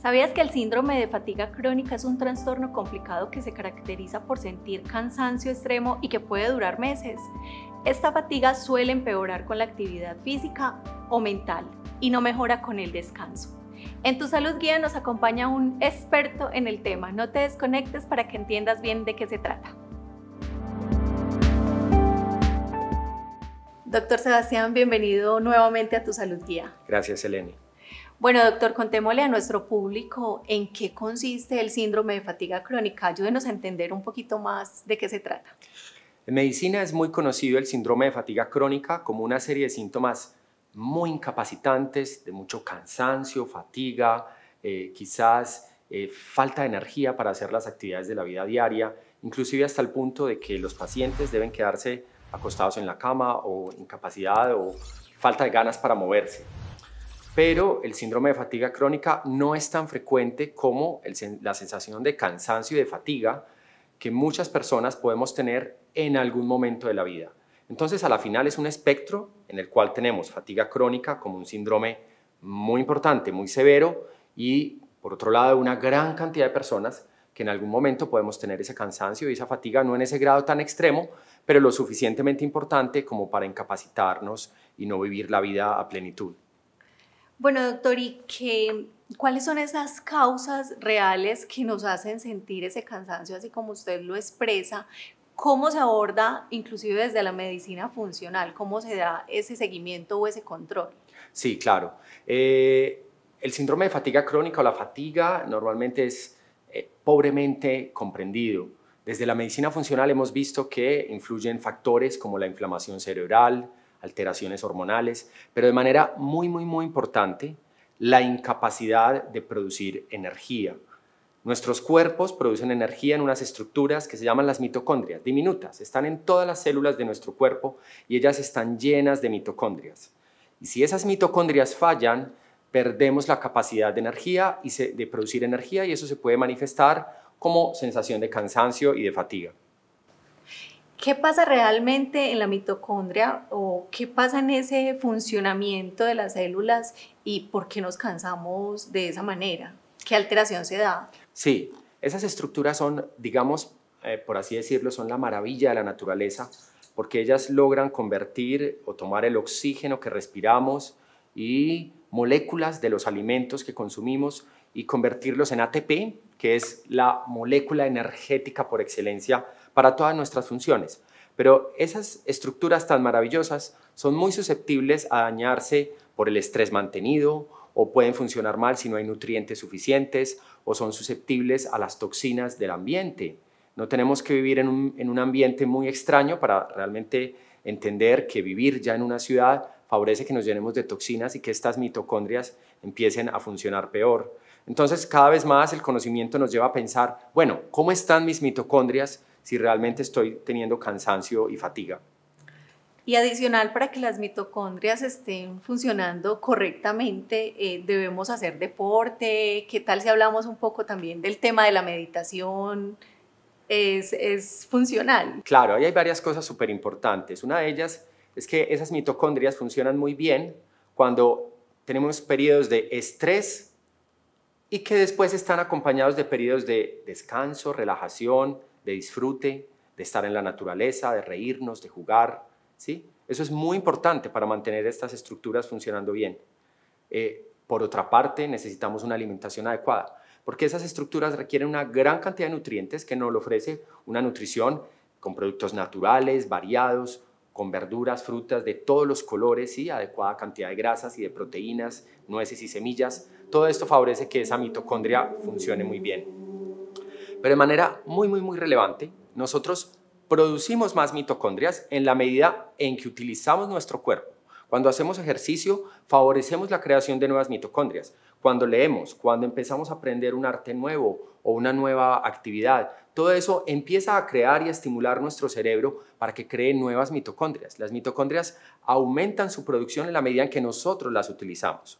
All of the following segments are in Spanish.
¿Sabías que el síndrome de fatiga crónica es un trastorno complicado que se caracteriza por sentir cansancio extremo y que puede durar meses? Esta fatiga suele empeorar con la actividad física o mental y no mejora con el descanso. En tu salud guía nos acompaña un experto en el tema. No te desconectes para que entiendas bien de qué se trata. Doctor Sebastián, bienvenido nuevamente a tu salud guía. Gracias, Eleni. Bueno, doctor, contémosle a nuestro público en qué consiste el síndrome de fatiga crónica. Ayúdenos a entender un poquito más de qué se trata. En medicina es muy conocido el síndrome de fatiga crónica como una serie de síntomas muy incapacitantes, de mucho cansancio, fatiga, eh, quizás eh, falta de energía para hacer las actividades de la vida diaria, inclusive hasta el punto de que los pacientes deben quedarse acostados en la cama o incapacidad o falta de ganas para moverse pero el síndrome de fatiga crónica no es tan frecuente como la sensación de cansancio y de fatiga que muchas personas podemos tener en algún momento de la vida. Entonces, a la final es un espectro en el cual tenemos fatiga crónica como un síndrome muy importante, muy severo, y por otro lado, una gran cantidad de personas que en algún momento podemos tener ese cansancio y esa fatiga, no en ese grado tan extremo, pero lo suficientemente importante como para incapacitarnos y no vivir la vida a plenitud. Bueno, doctor, ¿y qué, cuáles son esas causas reales que nos hacen sentir ese cansancio, así como usted lo expresa? ¿Cómo se aborda, inclusive desde la medicina funcional, cómo se da ese seguimiento o ese control? Sí, claro. Eh, el síndrome de fatiga crónica o la fatiga normalmente es eh, pobremente comprendido. Desde la medicina funcional hemos visto que influyen factores como la inflamación cerebral, alteraciones hormonales, pero de manera muy, muy, muy importante, la incapacidad de producir energía. Nuestros cuerpos producen energía en unas estructuras que se llaman las mitocondrias, diminutas. Están en todas las células de nuestro cuerpo y ellas están llenas de mitocondrias. Y si esas mitocondrias fallan, perdemos la capacidad de energía y de producir energía y eso se puede manifestar como sensación de cansancio y de fatiga. ¿Qué pasa realmente en la mitocondria o qué pasa en ese funcionamiento de las células y por qué nos cansamos de esa manera? ¿Qué alteración se da? Sí, esas estructuras son, digamos, eh, por así decirlo, son la maravilla de la naturaleza porque ellas logran convertir o tomar el oxígeno que respiramos y moléculas de los alimentos que consumimos y convertirlos en ATP, que es la molécula energética por excelencia para todas nuestras funciones. Pero esas estructuras tan maravillosas son muy susceptibles a dañarse por el estrés mantenido o pueden funcionar mal si no hay nutrientes suficientes o son susceptibles a las toxinas del ambiente. No tenemos que vivir en un, ambiente muy extraño para realmente entender que vivir ya en una ciudad favorece que nos llenemos de toxinas y que estas mitocondrias empiecen a funcionar peor. Entonces, cada vez más el conocimiento nos lleva a pensar, bueno, ¿cómo están mis mitocondrias si realmente estoy teniendo cansancio y fatiga. Y adicional, para que las mitocondrias estén funcionando correctamente, eh, debemos hacer deporte. ¿Qué tal si hablamos un poco también del tema de la meditación? Es, es funcional. Claro, ahí hay varias cosas súper importantes. Una de ellas es que esas mitocondrias funcionan muy bien cuando tenemos periodos de estrés y que después están acompañados de periodos de descanso, relajación, de disfrute, de estar en la naturaleza, de reírnos, de jugar. ¿sí? Eso es muy importante para mantener estas estructuras funcionando bien. Eh, por otra parte, necesitamos una alimentación adecuada, porque esas estructuras requieren una gran cantidad de nutrientes que nos ofrece una nutrición con productos naturales, variados, con verduras, frutas de todos los colores, y adecuada cantidad de grasas y de proteínas, nueces y semillas. Todo esto favorece que esa mitocondria funcione muy bien. Pero de manera muy, muy, muy relevante, nosotros producimos más mitocondrias en la medida en que utilizamos nuestro cuerpo. Cuando hacemos ejercicio, favorecemos la creación de nuevas mitocondrias. Cuando leemos, cuando empezamos a aprender un arte nuevo o una nueva actividad, todo eso empieza a crear y estimular nuestro cerebro para que cree nuevas mitocondrias. Las mitocondrias aumentan su producción en la medida en que nosotros las utilizamos.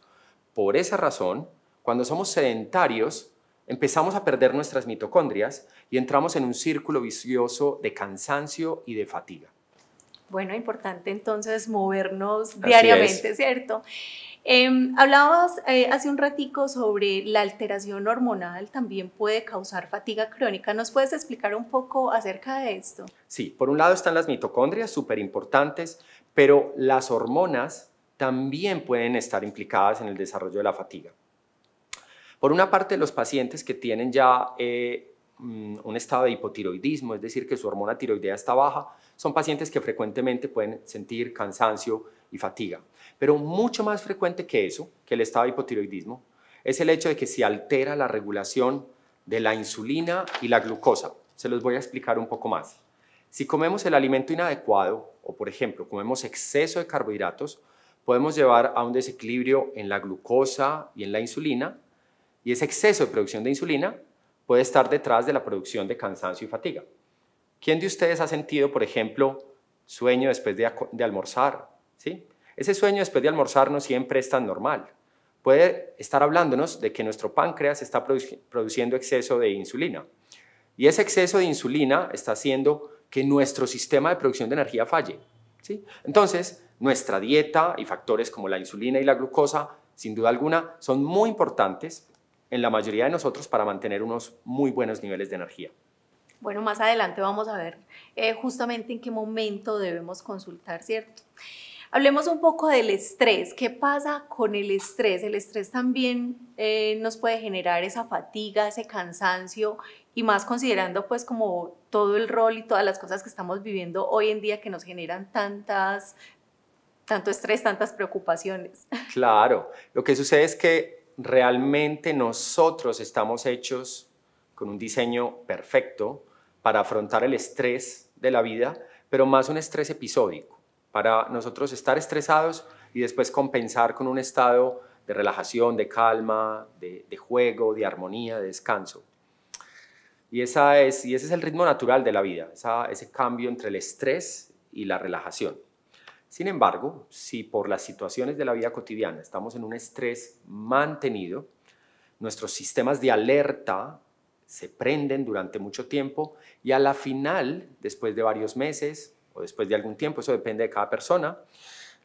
Por esa razón, cuando somos sedentarios, empezamos a perder nuestras mitocondrias y entramos en un círculo vicioso de cansancio y de fatiga. Bueno, importante entonces movernos diariamente, ¿cierto? Em, hablabas eh, hace un ratico sobre la alteración hormonal también puede causar fatiga crónica. ¿Nos puedes explicar un poco acerca de esto? Sí, por un lado están las mitocondrias, súper importantes, pero las hormonas también pueden estar implicadas en el desarrollo de la fatiga. Por una parte, los pacientes que tienen ya eh, mm, un estado de hipotiroidismo, es decir, que su hormona tiroidea está baja, son pacientes que frecuentemente pueden sentir cansancio y fatiga. Pero mucho más frecuente que eso, que el estado de hipotiroidismo, es el hecho de que se altera la regulación de la insulina y la glucosa. Se los voy a explicar un poco más. Si comemos el alimento inadecuado o, por ejemplo, comemos exceso de carbohidratos, podemos llevar a un desequilibrio en la glucosa y en la insulina y ese exceso de producción de insulina puede estar detrás de la producción de cansancio y fatiga. ¿Quién de ustedes ha sentido, por ejemplo, sueño después de, almorzar? ¿Sí? Ese sueño después de almorzar no siempre es tan normal. Puede estar hablándonos de que nuestro páncreas está produciendo exceso de insulina. Y ese exceso de insulina está haciendo que nuestro sistema de producción de energía falle. Entonces, nuestra dieta y factores como la insulina y la glucosa, sin duda alguna, son muy importantes en la mayoría de nosotros para mantener unos muy buenos niveles de energía. Bueno, más adelante vamos a ver eh, justamente en qué momento debemos consultar, ¿cierto? Hablemos un poco del estrés. ¿Qué pasa con el estrés? El estrés también eh, nos puede generar esa fatiga, ese cansancio y más considerando pues como todo el rol y todas las cosas que estamos viviendo hoy en día que nos generan tantas, tanto estrés, tantas preocupaciones. Claro, lo que sucede es que realmente nosotros estamos hechos con un diseño perfecto para afrontar el estrés de la vida, pero más un estrés episódico, para nosotros estar estresados y después compensar con un estado de relajación, de calma, de, juego, de armonía, de descanso. Y, esa es, y ese es el ritmo natural de la vida, ese cambio entre el estrés y la relajación. Sin embargo, si por las situaciones de la vida cotidiana estamos en un estrés mantenido, nuestros sistemas de alerta se prenden durante mucho tiempo y a la final, después de varios meses o después de algún tiempo, eso depende de cada persona,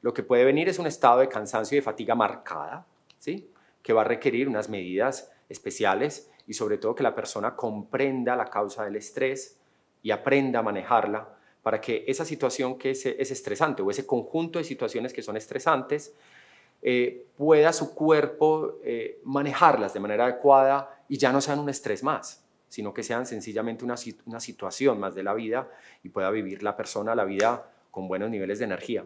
lo que puede venir es un estado de cansancio y de fatiga marcada, ¿sí? que va a requerir unas medidas especiales y sobre todo que la persona comprenda la causa del estrés y aprenda a manejarla para que esa situación que es, estresante o ese conjunto de situaciones que son estresantes, eh, pueda su cuerpo eh, manejarlas de manera adecuada y ya no sean un estrés más, sino que sean sencillamente una situación más de la vida y pueda vivir la persona la vida con buenos niveles de energía.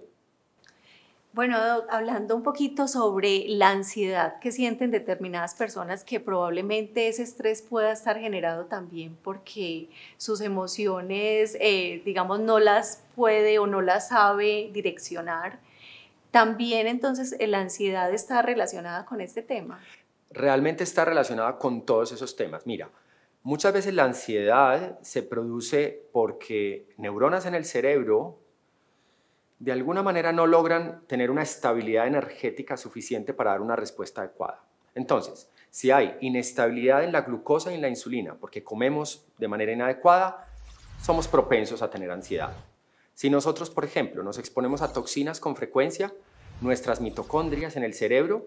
Bueno, hablando un poquito sobre la ansiedad que sienten determinadas personas, que probablemente ese estrés pueda estar generado también porque sus emociones, eh, digamos, no las puede o no las sabe direccionar. También entonces la ansiedad está relacionada con este tema. Realmente está relacionada con todos esos temas. Mira, muchas veces la ansiedad se produce porque neuronas en el cerebro de alguna manera no logran tener una estabilidad energética suficiente para dar una respuesta adecuada. Entonces, si hay inestabilidad en la glucosa y en la insulina porque comemos de manera inadecuada, somos propensos a tener ansiedad. Si nosotros, por ejemplo, nos exponemos a toxinas con frecuencia, nuestras mitocondrias en el cerebro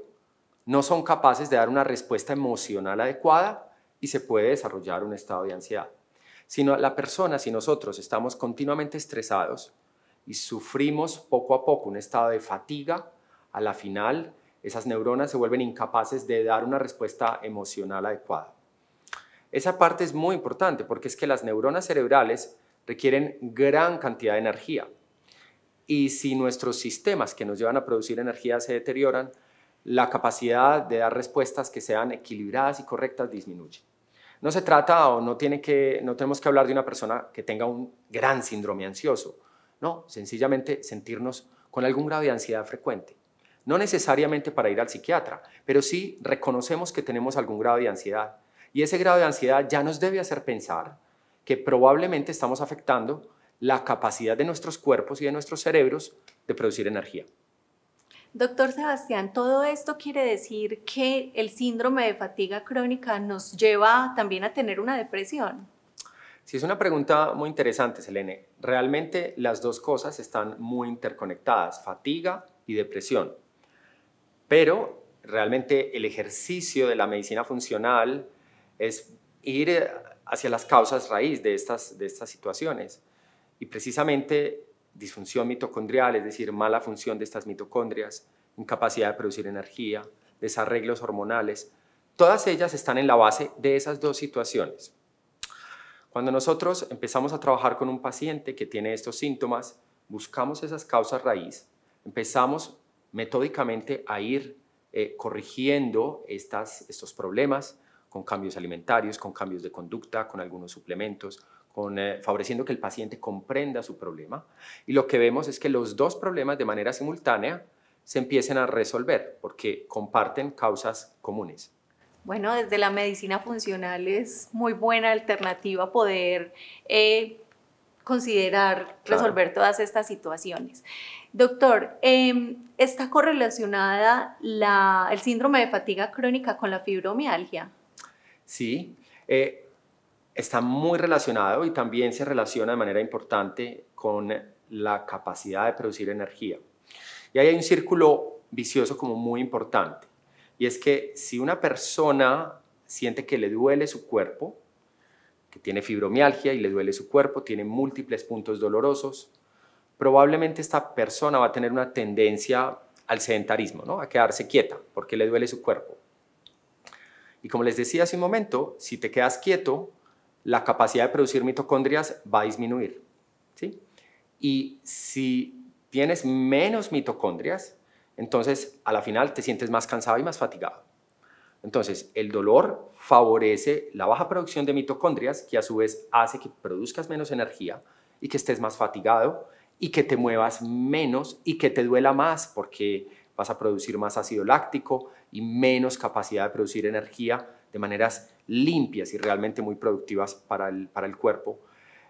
no son capaces de dar una respuesta emocional adecuada y se puede desarrollar un estado de ansiedad. Si la persona, si nosotros estamos continuamente estresados, y sufrimos poco a poco un estado de fatiga, a la final esas neuronas se vuelven incapaces de dar una respuesta emocional adecuada. Esa parte es muy importante porque es que las neuronas cerebrales requieren gran cantidad de energía. Y si nuestros sistemas que nos llevan a producir energía se deterioran, la capacidad de dar respuestas que sean equilibradas y correctas disminuye. No se trata o no, tiene que, no tenemos que hablar de una persona que tenga un gran síndrome ansioso no, sencillamente sentirnos con algún grado de ansiedad frecuente. No necesariamente para ir al psiquiatra, pero sí reconocemos que tenemos algún grado de ansiedad. Y ese grado de ansiedad ya nos debe hacer pensar que probablemente estamos afectando la capacidad de nuestros cuerpos y de nuestros cerebros de producir energía. Doctor Sebastián, todo esto quiere decir que el síndrome de fatiga crónica nos lleva también a tener una depresión. Si es una pregunta muy interesante, Selene. Realmente las dos cosas están muy interconectadas, fatiga y depresión. Pero realmente el ejercicio de la medicina funcional es ir eh, hacia las causas raíz de estas, de estas situaciones. Y precisamente disfunción mitocondrial, es decir, mala función de estas mitocondrias, incapacidad de producir energía, desarreglos hormonales, todas ellas están en la base de esas dos situaciones. Cuando nosotros empezamos a trabajar con un paciente que tiene estos síntomas, buscamos esas causas raíz, empezamos metódicamente a ir eh, corrigiendo estos problemas con cambios alimentarios, con cambios de conducta, con algunos suplementos, eh, favoreciendo que el paciente comprenda su problema. Y lo que vemos es que los dos problemas de manera simultánea se empiecen a resolver porque comparten causas comunes. Bueno, desde la medicina funcional es muy buena alternativa poder eh, considerar resolver todas estas situaciones. Doctor, em, ¿está correlacionada el síndrome de fatiga crónica con la fibromialgia? Sí, eh, está muy relacionado y también se relaciona de manera importante con la capacidad de producir energía. Y ahí hay un círculo vicioso como muy importante. Y es que si una persona siente que le duele su cuerpo, que tiene fibromialgia y le duele su cuerpo, tiene múltiples puntos dolorosos, probablemente esta persona va a tener una tendencia al sedentarismo, ¿no? a quedarse quieta porque le duele su cuerpo. Y como les decía hace un momento, si te quedas quieto, la capacidad de producir mitocondrias va a disminuir. ¿sí? Y si tienes menos mitocondrias, entonces, a la final te sientes más cansado y más fatigado. Entonces, el dolor favorece la baja producción de mitocondrias, que a su vez hace que produzcas menos energía y que estés más fatigado y que te muevas menos y que te duela más porque vas a producir más ácido láctico y menos capacidad de producir energía de maneras limpias y realmente muy productivas para el, para el cuerpo.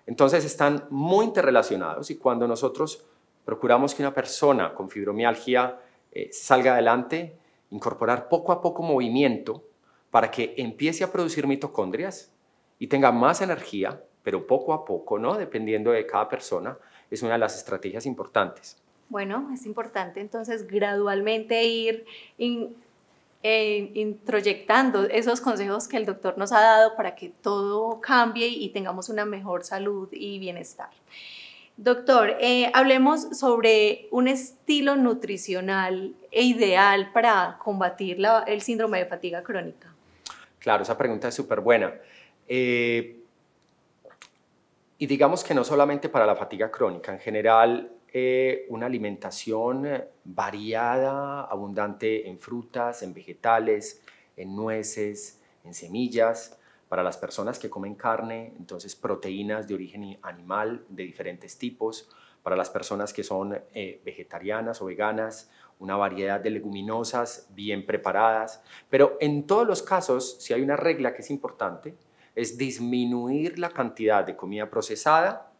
Entonces están muy interrelacionados y cuando nosotros procuramos que una persona con fibromialgia eh, salga adelante, incorporar poco a poco movimiento para que empiece a producir mitocondrias y tenga más energía, pero poco a poco, ¿no? Dependiendo de cada persona, es una de las estrategias importantes. Bueno, es importante entonces gradualmente ir eh, introyectando esos consejos que el doctor nos ha dado para que todo cambie y tengamos una mejor salud y bienestar. Doctor, eh, hablemos sobre un estilo nutricional e ideal para combatir el síndrome de fatiga crónica. Claro, esa pregunta es súper buena. Eh, y digamos que no solamente para la fatiga crónica, en general eh, una alimentación variada, abundante en frutas, en vegetales, en nueces, en semillas, para las personas que comen carne, entonces proteínas de origen animal de diferentes tipos. Para las personas que son eh, vegetarianas o veganas, una variedad de leguminosas bien preparadas. Pero en todos los casos, si hay una regla que es importante, es disminuir la cantidad de comida procesada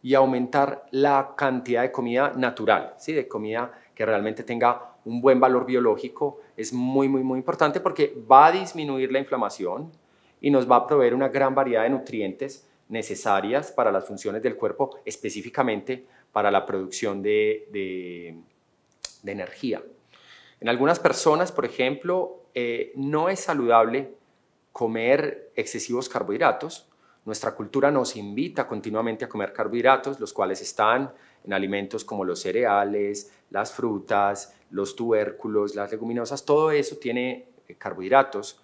y aumentar la cantidad de comida natural, ¿sí? de comida que realmente tenga un buen valor biológico. Es muy, muy, muy importante porque va a disminuir la inflamación, y nos va a proveer una gran variedad de nutrientes necesarias para las funciones del cuerpo, específicamente para la producción de, energía. En algunas personas, por ejemplo, eh, no es saludable comer excesivos carbohidratos. Nuestra cultura nos invita continuamente a comer carbohidratos, los cuales están en alimentos como los cereales, las frutas, los tubérculos, las leguminosas, todo eso tiene eh, carbohidratos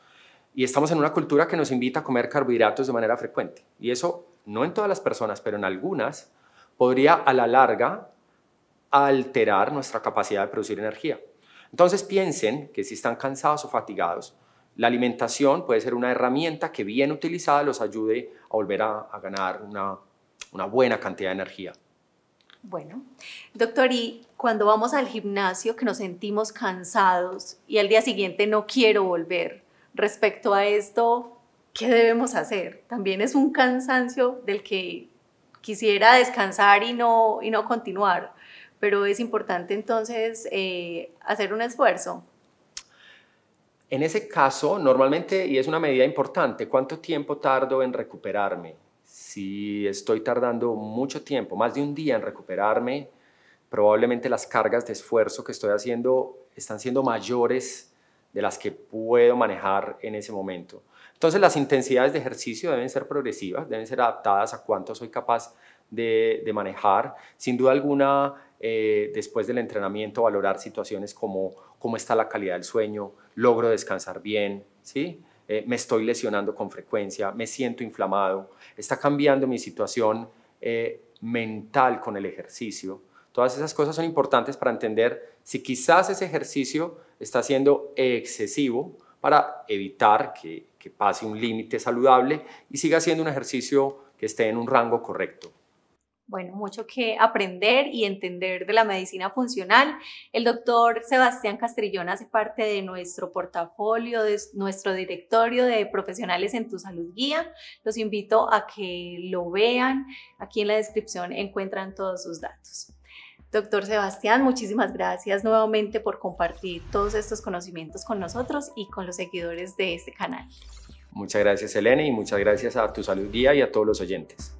y estamos en una cultura que nos invita a comer carbohidratos de manera frecuente. Y eso, no en todas las personas, pero en algunas, podría a la larga alterar nuestra capacidad de producir energía. Entonces piensen que si están cansados o fatigados, la alimentación puede ser una herramienta que bien utilizada los ayude a volver a, ganar una, una buena cantidad de energía. Bueno, doctor, y cuando vamos al gimnasio que nos sentimos cansados y al día siguiente no quiero volver, Respecto a esto, ¿qué debemos hacer? También es un cansancio del que quisiera descansar y no, y no continuar, pero es importante entonces eh, hacer un esfuerzo. En ese caso, normalmente, y es una medida importante, ¿cuánto tiempo tardo en recuperarme? Si estoy tardando mucho tiempo, más de un día en recuperarme, probablemente las cargas de esfuerzo que estoy haciendo están siendo mayores de las que puedo manejar en ese momento. Entonces las intensidades de ejercicio deben ser progresivas, deben ser adaptadas a cuánto soy capaz de, manejar. Sin duda alguna, eh, después del entrenamiento, valorar situaciones como cómo está la calidad del sueño, logro descansar bien, ¿sí? Eh, me estoy lesionando con frecuencia, me siento inflamado, está cambiando mi situación eh, mental con el ejercicio. Todas esas cosas son importantes para entender si quizás ese ejercicio está siendo excesivo para evitar que, pase un límite saludable y siga siendo un ejercicio que esté en un rango correcto bueno, mucho que aprender y entender de la medicina funcional. El doctor Sebastián Castrillón hace parte de nuestro portafolio, de nuestro directorio de profesionales en tu salud guía. Los invito a que lo vean. Aquí en la descripción encuentran todos sus datos. Doctor Sebastián, muchísimas gracias nuevamente por compartir todos estos conocimientos con nosotros y con los seguidores de este canal. Muchas gracias, Elena, y muchas gracias a Tu Salud Guía y a todos los oyentes.